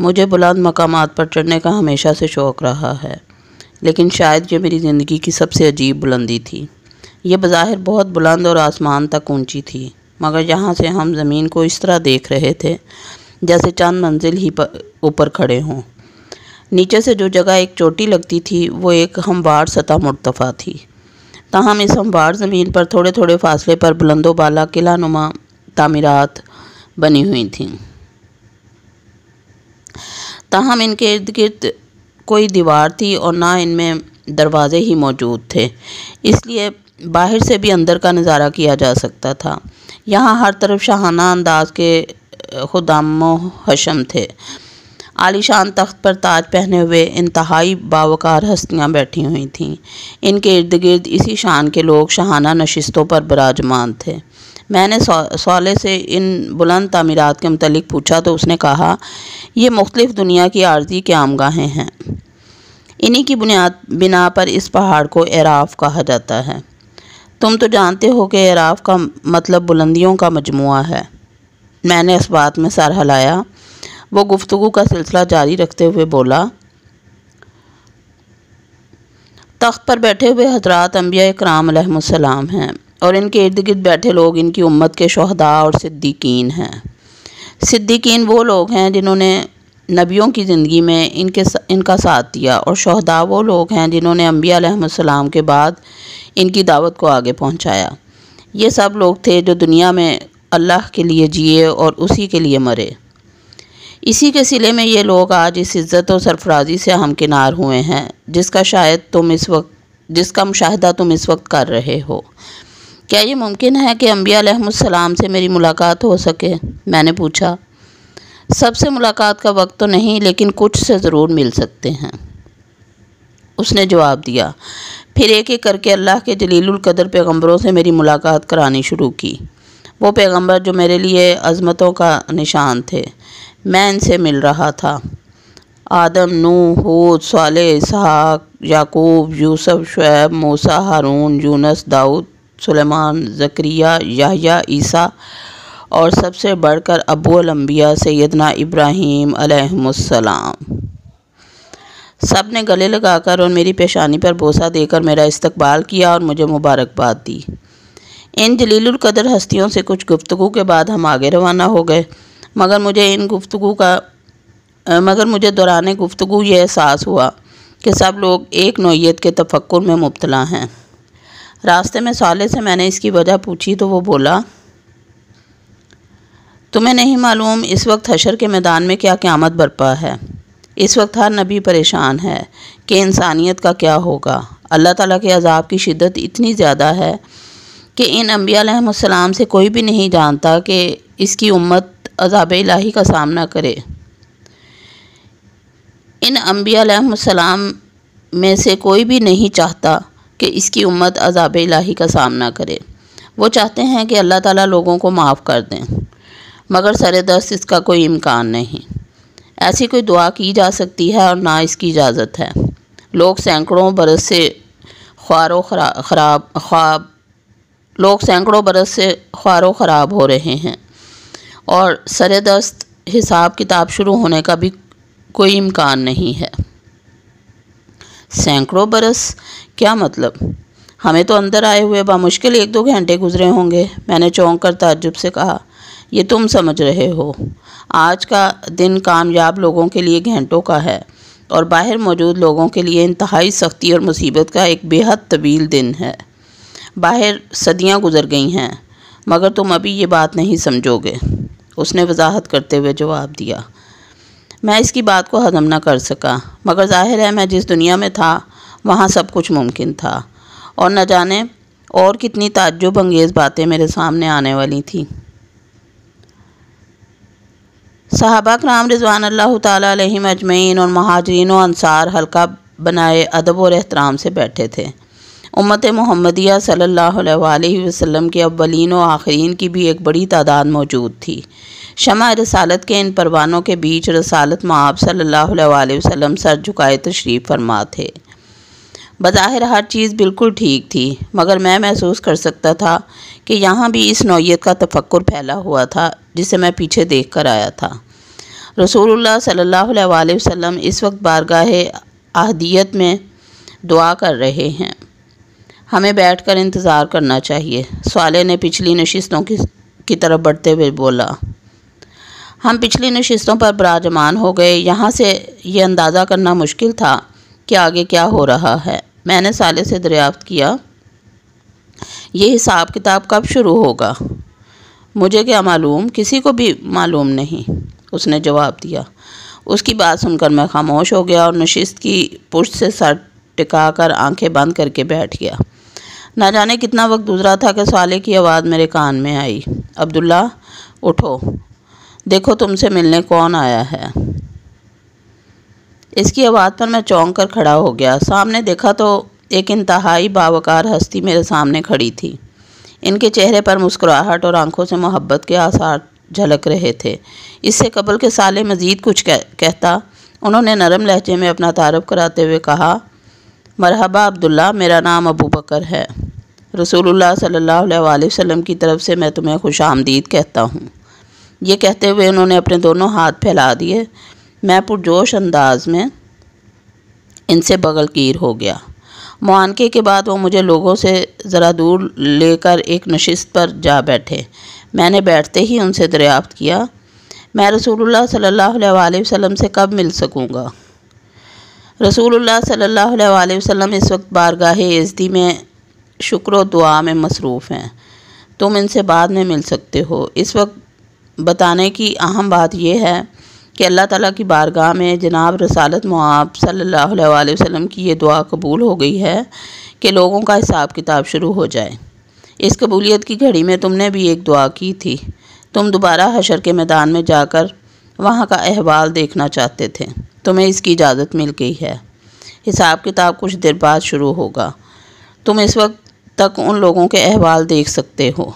मुझे बुलंद मकाम पर चढ़ने का हमेशा से शौक़ रहा है लेकिन शायद ये मेरी ज़िंदगी की सबसे अजीब बुलंदी थी ये बाहिर बहुत बुलंद और आसमान तक ऊंची थी मगर यहाँ से हम ज़मीन को इस तरह देख रहे थे जैसे चंद मंजिल ही ऊपर खड़े हों नीचे से जो जगह एक चोटी लगती थी वो एक हमवार सतह मुर्तफ़ा थी ताहम इस हमवार ज़मीन पर थोड़े थोड़े फासले पर बुलंदोबाला किला नुमा तमीरत बनी हुई थी ताहम इनके इर्द गिर्द कोई दीवार थी और ना इनमें दरवाज़े ही मौजूद थे इसलिए बाहर से भी अंदर का नज़ारा किया जा सकता था यहाँ हर तरफ शाहाना अंदाज के खुदाम हशम थे आलीशान तख्त पर ताज पहने हुए इंतहाई बावकार हस्तियाँ बैठी हुई थीं इनके इर्द गिर्द इसी शान के लोग शाहाना नशस्तों पर बराजमान थे मैंने सोले से इन बुलंद तमीरत के मतलब पूछा तो उसने कहा ये मुख्तफ़ दुनिया की आर्जी आमगाहें हैं इन्हीं की बुनियाद बिना पर इस पहाड़ को एराफ कहा जाता है तुम तो जानते हो कि एराफ का मतलब बुलंदियों का मजमु है मैंने इस बात में सर हिलाया वो गुफ्तु का सिलसिला जारी रखते हुए बोला तख्त पर बैठे हुए हजरात अम्बिया कराम हैं और इनके इर्द गिर्द बैठे लोग इनकी उम्मत के शहदा और सिद्दीकीन हैं सिद्दीकीन वो लोग हैं जिन्होंने नबियों की ज़िंदगी में इनके इनका साथ दिया और शहदा वो लोग हैं जिन्होंने अम्बियाम के बाद इनकी दावत को आगे पहुँचाया ये सब लोग थे जो दुनिया में अल्लाह के लिए जिए और उसी के लिए मरे इसी के सिले में ये लोग आज इस इज़्ज़त और सरफराजी से हमकिनार हुए हैं जिसका शायद तुम इस वक्त जिसका मुशाह तुम इस वक्त कर रहे हो क्या ये मुमकिन है कि अम्बिया से मेरी मुलाकात हो सके मैंने पूछा सबसे मुलाकात का वक्त तो नहीं लेकिन कुछ से ज़रूर मिल सकते हैं उसने जवाब दिया फिर एक एक करके अल्लाह के जलील कदर पैगम्बरों से मेरी मुलाकात करानी शुरू की वो पैगम्बर जो मेरे लिए अजमतों का निशान थे मैं इनसे मिल रहा था आदम नू हूद साल इसहाक याकूब यूसफ़ शुएब मूसा हारून यूनस दाऊद सुलेमान जक्रिया याहिया ईसा और सबसे बढ़कर अबूल अम्बिया सैदना इब्राहीम अलैहिस्सलाम सब ने गले लगाकर और मेरी पेशानी पर बोसा देकर मेरा इस्तकबाल किया और मुझे मुबारकबाद दी इन जलीलकदर हस्तियों से कुछ गुफ्तु के बाद हम आगे रवाना हो गए मगर मुझे इन गुफ्तु का मगर मुझे दौरान गुफ्तु ये एहसास हुआ कि सब लोग एक नोयत के तफक् में मुबतला हैं रास्ते में साले से मैंने इसकी वजह पूछी तो वो बोला तुम्हें नहीं मालूम इस वक्त हशर के मैदान में क्या क्यामत बरपा है इस वक्त हर नबी परेशान है कि इंसानियत का क्या होगा अल्लाह ताला के अजाब की शिद्दत इतनी ज़्यादा है कि इन अम्बियाम से कोई भी नहीं जानता कि इसकी उम्मत अजाब इलाही का सामना करे इन अम्बियाम में से कोई भी नहीं चाहता कि इसकी उम्मत अजाब इलाही का सामना करे वो चाहते हैं कि अल्लाह ताला लोगों को माफ़ कर दें मगर सर दस्त इसका कोई इम्कान नहीं ऐसी कोई दुआ की जा सकती है और ना इसकी इजाज़त है लोग सैकड़ों बरस से ख्वारो खराब ख्वाब लोग सैकड़ों बरस से ख्वारो ख़राब हो रहे हैं और सर दस्त हिसाब किताब शुरू होने का भी कोई इम्कान नहीं है सैकड़ों बरस क्या मतलब हमें तो अंदर आए हुए बामुश्किल एक दो घंटे गुजरे होंगे मैंने चौंक कर ताजुब से कहा ये तुम समझ रहे हो आज का दिन कामयाब लोगों के लिए घंटों का है और बाहर मौजूद लोगों के लिए इंतहाई सख्ती और मुसीबत का एक बेहद तवील दिन है बाहर सदियां गुजर गई हैं मगर तुम अभी ये बात नहीं समझोगे उसने वजाहत करते हुए जवाब दिया मैं इसकी बात को हजम ना कर सका मगर जाहिर है मैं जिस दुनिया में था वहाँ सब कुछ मुमकिन था और न जाने और कितनी ताज्जुब अंगेज़ बातें मेरे सामने आने वाली थी साहबा कराम रिजवान अल्लाह तम अजमैन और महाजरीन अनसार हल्का बनाए अदब और एहतराम से बैठे थे उम्मत मोहम्मदिया सल्लल्लाहु अलैहि वसल्लम के अवलिन व आखरीन की भी एक बड़ी तादाद मौजूद थी शमा रसालत के इन परवानों के बीच रसालत माब सल्ला वसम सर झुकाए तशरीफ़ फरमा थे बज़ाहिर हर चीज़ बिल्कुल ठीक थी मगर मैं महसूस कर सकता था कि यहाँ भी इस नौीयत का तफक्र फैला हुआ था जिसे मैं पीछे देख कर आया था रसूलुल्लाह सल्लल्लाहु अलैहि वसल्लम इस वक्त बारगाह अहदियत में दुआ कर रहे हैं हमें बैठकर इंतज़ार करना चाहिए सवाले ने पिछली नशस्तों की, की तरफ बढ़ते हुए बोला हम पिछली नशस्तों पर बराजमान हो गए यहाँ से ये अंदाज़ा करना मुश्किल था कि आगे क्या हो रहा है मैंने साले से दरियाफ्त किया ये हिसाब किताब कब शुरू होगा मुझे क्या मालूम किसी को भी मालूम नहीं उसने जवाब दिया उसकी बात सुनकर मैं खामोश हो गया और नशिस्त की पुष्ट से सर टिका कर आँखें बंद करके बैठ गया ना जाने कितना वक्त गुजरा था कि साले की आवाज़ मेरे कान में आई अब्दुल्ला उठो देखो तुमसे मिलने कौन आया है इसकी आवाज़ पर मैं चौंक कर खड़ा हो गया सामने देखा तो एक इंतहाई बावकार हस्ती मेरे सामने खड़ी थी इनके चेहरे पर मुस्कुराहट और आंखों से मोहब्बत के आसार झलक रहे थे इससे कबल के साले मज़ीद कुछ कह, कहता उन्होंने नरम लहजे में अपना तारफ़ कराते हुए कहा मरहबा अब्दुल्ला मेरा नाम अबू बकर है रसूलुल्लाह सल्लल्लाहु अलैहि वसल्लम की तरफ से मैं तुम्हें खुश आमदीद कहता हूँ ये कहते हुए उन्होंने अपने दोनों हाथ फैला दिए मैं पुरजोश अंदाज में इनसे बगल क़ीर हो गया मुआनके के बाद वो मुझे लोगों से ज़रा दूर लेकर एक नशिस्त पर जा बैठे मैंने बैठते ही उनसे दरियाफ्त किया मैं रसूलुल्लाह सल्लल्लाहु अलैहि वसल्लम से कब मिल सकूँगा रसूलुल्लाह सल्लल्लाहु अलैहि वसल्लम इस वक्त बारगाह एजदी में शुक्र दुआ में मसरूफ़ हैं तुम इनसे बाद में मिल सकते हो इस वक्त बताने की अहम बात यह है कि अल्लाह ताला की बारगाह में जनाब रसालत मुआब सल्लल्लाहु अलैहि वसल्लम की ये दुआ कबूल हो गई है कि लोगों का हिसाब किताब शुरू हो जाए इस कबूलियत की घड़ी में तुमने भी एक दुआ की थी तुम दोबारा हशर के मैदान में जाकर वहाँ का अहवाल देखना चाहते थे तुम्हें इसकी इजाज़त मिल गई है हिसाब किताब कुछ देर बाद शुरू होगा तुम इस वक्त तक उन लोगों के अहवाल देख सकते हो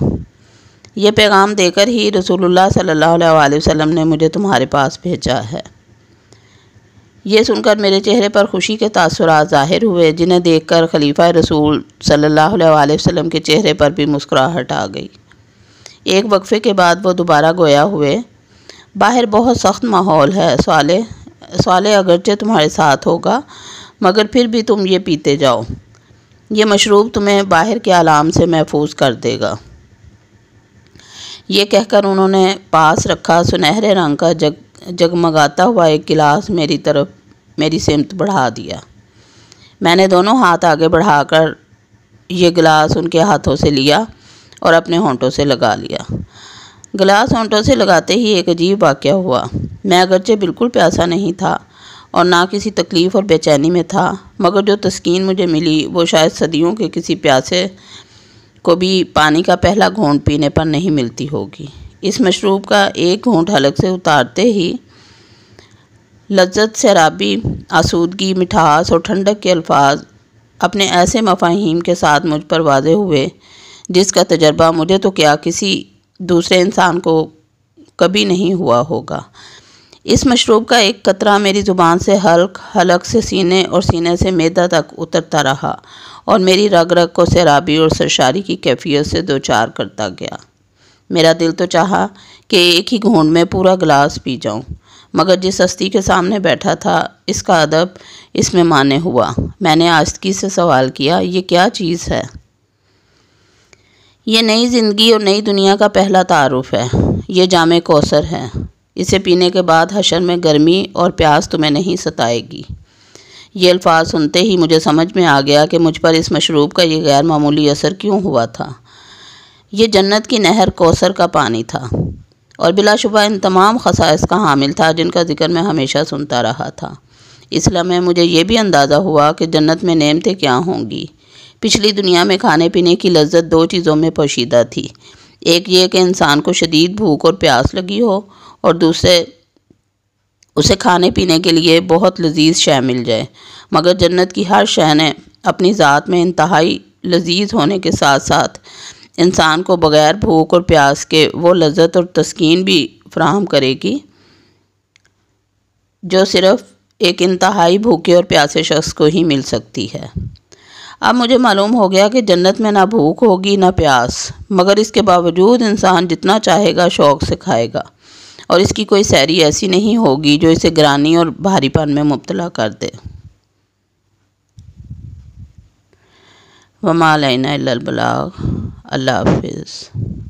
ये पैगाम देकर ही रसूलुल्लाह सल्लल्लाहु अलैहि वसल्लम ने मुझे तुम्हारे पास भेजा है ये सुनकर मेरे चेहरे पर खुशी के तासरात ज़ाहिर हुए जिन्हें देखकर खलीफा रसूल सल्लल्लाहु अलैहि वसल्लम के चेहरे पर भी मुस्कुराहट आ गई एक वक्फ़े के बाद वो दोबारा गोया हुए बाहर बहुत सख्त माहौल है सवाले सवाले अगरचे तुम्हारे साथ होगा मगर फिर भी तुम ये पीते जाओ ये मशरूब तुम्हें बाहर के आलाम से महफूज कर देगा ये कहकर उन्होंने पास रखा सुनहरे रंग का जग जगमगाता हुआ एक गिलास मेरी तरफ मेरी सिमत बढ़ा दिया मैंने दोनों हाथ आगे बढ़ाकर ये गिलास उनके हाथों से लिया और अपने होंठों से लगा लिया गिलास होंठों से लगाते ही एक अजीब वाक्य हुआ मैं अगरचे बिल्कुल प्यासा नहीं था और ना किसी तकलीफ़ और बेचैनी में था मगर जो तस्कीन मुझे मिली वो शायद सदियों के किसी प्यासे को भी पानी का पहला घोंट पीने पर नहीं मिलती होगी इस मशरूब का एक घोंट हलक से उतारते ही लज्जत शराबी आसूदगी मिठास और ठंडक के अल्फाज अपने ऐसे मफाहिम के साथ मुझ पर वाजे हुए जिसका तजर्बा मुझे तो क्या किसी दूसरे इंसान को कभी नहीं हुआ होगा इस मशरूब का एक कतरा मेरी ज़ुबान से हल्क हलक से सीने और सीने से मैदा तक उतरता रहा और मेरी रग रग को सैराबी और सरशारी की कैफियत से दो चार करता गया मेरा दिल तो चाहा कि एक ही घूंढ में पूरा गिलास पी जाऊं, मगर जिस हस्ती के सामने बैठा था इसका अदब इसमें माने हुआ मैंने आस्तगी से सवाल किया ये क्या चीज़ है ये नई ज़िंदगी और नई दुनिया का पहला तारफ़ है ये जाम कौसर है इसे पीने के बाद हशर में गर्मी और प्यास तुम्हें नहीं सताएगी ये अल्फाज सुनते ही मुझे समझ में आ गया कि मुझ पर इस मशरूब का ये गैर मामूली असर क्यों हुआ था ये जन्नत की नहर कोसर का पानी था और बिलाशुबा इन तमाम खसाइस का हामिल था जिनका जिक्र मैं हमेशा सुनता रहा था इस लम्हे मुझे ये भी अंदाज़ा हुआ कि जन्नत में नेमतें क्या होंगी पिछली दुनिया में खाने पीने की लज्जत दो चीज़ों में पोशीदा थी एक ये कि इंसान को शदीद भूख और प्यास लगी हो और दूसरे उसे खाने पीने के लिए बहुत लजीज शय मिल जाए मगर जन्नत की हर शह ने अपनी ज़ात में इंतहाई लजीज होने के साथ साथ इंसान को बग़ैर भूख और प्यास के वो लज्जत और तस्कीन भी फ्राहम करेगी जो सिर्फ़ एक इंतहाई भूखे और प्यासे शख्स को ही मिल सकती है अब मुझे मालूम हो गया कि जन्नत में ना भूख होगी ना प्यास मगर इसके बावजूद इंसान जितना चाहेगा शौक़ से खाएगा और इसकी कोई सैरी ऐसी नहीं होगी जो इसे ग्रानी और भारीपन में मुबतला कर दे वमा लाइन अल्लाह हाफिज़